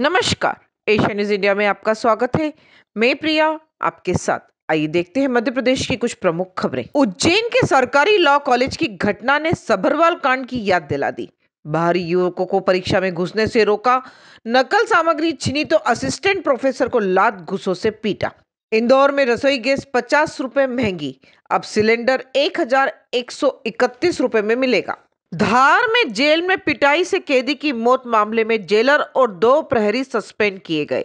नमस्कार Asia news India में आपका स्वागत है मैं प्रिया आपके साथ आइए देखते हैं मध्य प्रदेश की कुछ प्रमुख खबरें उज्जैन के सरकारी लॉ कॉलेज की घटना ने सबरवाल कांड की याद दिला दी बाहरी युवकों को परीक्षा में घुसने से रोका नकल सामग्री छीनी तो असिस्टेंट प्रोफेसर को लात घुसों से पीटा इंदौर में रसोई गैस पचास रुपए महंगी अब सिलेंडर एक हजार एक सौ इकतीस रुपए में मिलेगा धार में जेल में पिटाई से कैदी की मौत मामले में जेलर और दो प्रहरी सस्पेंड किए गए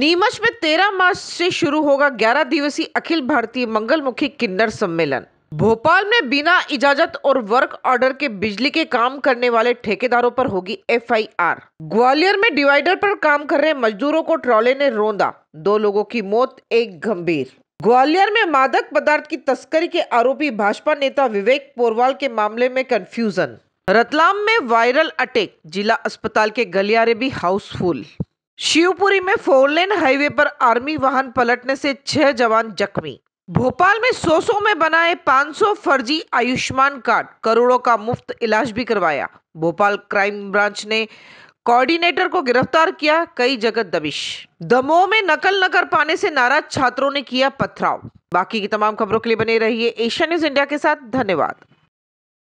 नीमच में तेरह मार्च से शुरू होगा ग्यारह दिवसीय अखिल भारतीय मंगलमुखी किन्नर सम्मेलन भोपाल में बिना इजाजत और वर्क ऑर्डर के बिजली के काम करने वाले ठेकेदारों पर होगी एफआईआर ग्वालियर में डिवाइडर पर काम कर रहे मजदूरों को ट्रॉले ने रोंदा दो लोगों की मौत एक गंभीर ग्वालियर में मादक पदार्थ की तस्करी के आरोपी भाजपा नेता विवेक पोरवाल के मामले में कंफ्यूजन रतलाम में वायरल अटैक जिला अस्पताल के गलियारे भी हाउसफुल शिवपुरी में फोरलेन हाईवे पर आर्मी वाहन पलटने से छह जवान जख्मी भोपाल में सो सौ में बनाए 500 फर्जी आयुष्मान कार्ड करोड़ों का मुफ्त इलाज भी करवाया भोपाल क्राइम ब्रांच ने कोऑर्डिनेटर को गिरफ्तार किया कई जगत दबिश दमोह में नकल न कर पाने से नाराज छात्रों ने किया पथराव बाकी की तमाम खबरों के लिए बने रहिए एशिया न्यूज इंडिया के साथ धन्यवाद